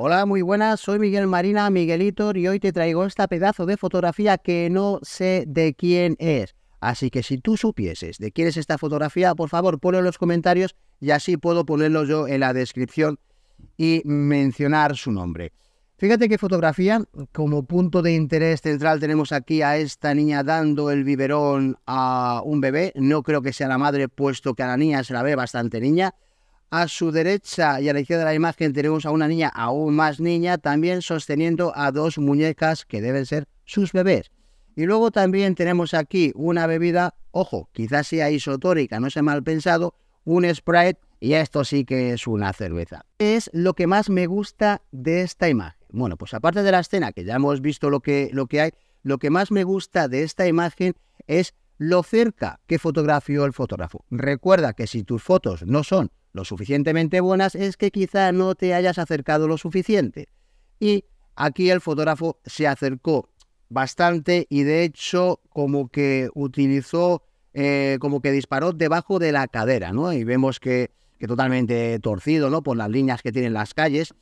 Hola, muy buenas, soy Miguel Marina, Miguelitor, y hoy te traigo esta pedazo de fotografía que no sé de quién es. Así que si tú supieses de quién es esta fotografía, por favor ponlo en los comentarios y así puedo ponerlo yo en la descripción y mencionar su nombre. Fíjate qué fotografía, como punto de interés central tenemos aquí a esta niña dando el biberón a un bebé. No creo que sea la madre, puesto que a la niña se la ve bastante niña. A su derecha y a la izquierda de la imagen tenemos a una niña aún más niña, también sosteniendo a dos muñecas que deben ser sus bebés. Y luego también tenemos aquí una bebida, ojo, quizás sea isotórica, no ha mal pensado, un Sprite y esto sí que es una cerveza. es lo que más me gusta de esta imagen? Bueno, pues aparte de la escena, que ya hemos visto lo que, lo que hay, lo que más me gusta de esta imagen es lo cerca que fotografió el fotógrafo. Recuerda que si tus fotos no son lo suficientemente buenas es que quizá no te hayas acercado lo suficiente. Y aquí el fotógrafo se acercó bastante y de hecho como que utilizó, eh, como que disparó debajo de la cadera, ¿no? Y vemos que, que totalmente torcido, ¿no? Por las líneas que tienen las calles.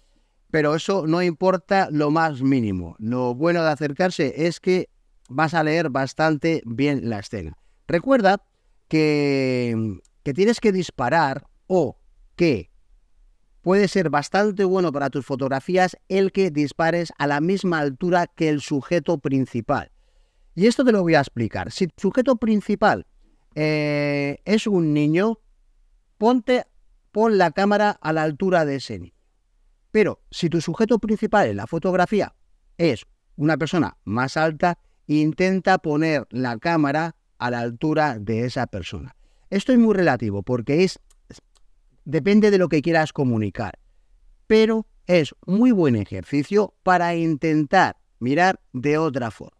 Pero eso no importa lo más mínimo. Lo bueno de acercarse es que vas a leer bastante bien la escena. Recuerda que, que tienes que disparar o que puede ser bastante bueno para tus fotografías el que dispares a la misma altura que el sujeto principal. Y esto te lo voy a explicar. Si tu sujeto principal eh, es un niño, ponte, pon la cámara a la altura de ese niño. Pero si tu sujeto principal en la fotografía es una persona más alta, intenta poner la cámara a la altura de esa persona. Esto es muy relativo porque es depende de lo que quieras comunicar, pero es muy buen ejercicio para intentar mirar de otra forma.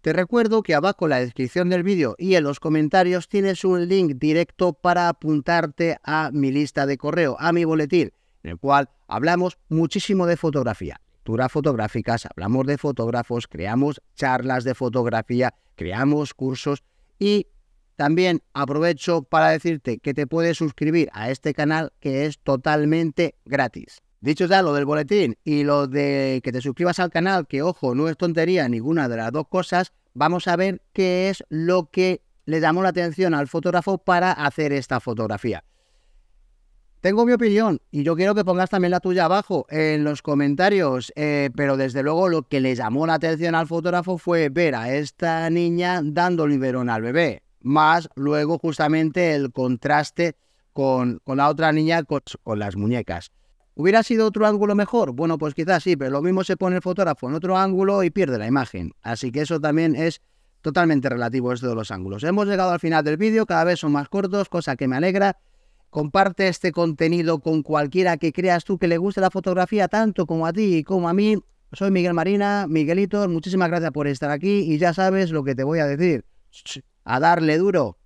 Te recuerdo que abajo en la descripción del vídeo y en los comentarios tienes un link directo para apuntarte a mi lista de correo, a mi boletín, en el cual hablamos muchísimo de fotografía, lecturas fotográficas, hablamos de fotógrafos, creamos charlas de fotografía, creamos cursos y también aprovecho para decirte que te puedes suscribir a este canal que es totalmente gratis. Dicho ya lo del boletín y lo de que te suscribas al canal, que ojo, no es tontería ninguna de las dos cosas, vamos a ver qué es lo que le llamó la atención al fotógrafo para hacer esta fotografía. Tengo mi opinión y yo quiero que pongas también la tuya abajo en los comentarios, eh, pero desde luego lo que le llamó la atención al fotógrafo fue ver a esta niña dando liberón al bebé más luego justamente el contraste con, la otra niña con, con las muñecas. ¿Hubiera sido otro ángulo mejor? Bueno, pues quizás sí, pero lo mismo se pone el fotógrafo en otro ángulo y pierde la imagen. Así que eso también es totalmente relativo esto de los ángulos. Hemos llegado al final del vídeo, cada vez son más cortos, cosa que me alegra. Comparte este contenido con cualquiera que creas tú que le guste la fotografía tanto como a ti y como a mí. Soy Miguel Marina, Miguelito, muchísimas gracias por estar aquí y ya sabes lo que te voy a decir a darle duro.